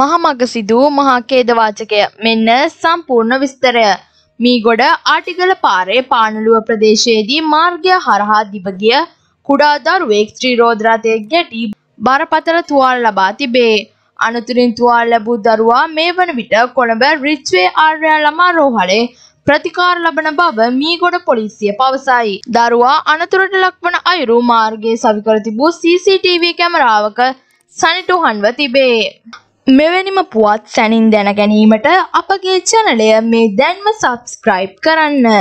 මහමග සිදූ මහා ඛේදවාචකය මෙන්න සම්පූර්ණ විස්තරය මීගොඩ ආටිගල පාරේ පානලුව ප්‍රදේශයේදී මාර්ගය හරහා දිවගිය කුඩා දරුවෙක් ත්‍රී රෝද රථයක ගැටි බරපතල තුවාල ලබා තිබේ අනතුරින් තුවාල ලැබූ දරුවා මේ වන විට කොළඹ රිච්වේ ආර්ය ළමා රෝහලේ ප්‍රතිකාර ලබන බව මීගොඩ පොලිසිය පවසයි. දරුවා අනතුරට ලක්වන අයුරු මාර්ගයේ සවිකර තිබූ CCTV කැමරාවක සනිටුහන්ව තිබේ. මෙවැනිම පුවත් සැනින් දැන ගැනීමට අපගේ චැනලය මේ දැන්ම සබස්ක්‍රයිබ් කරන්න.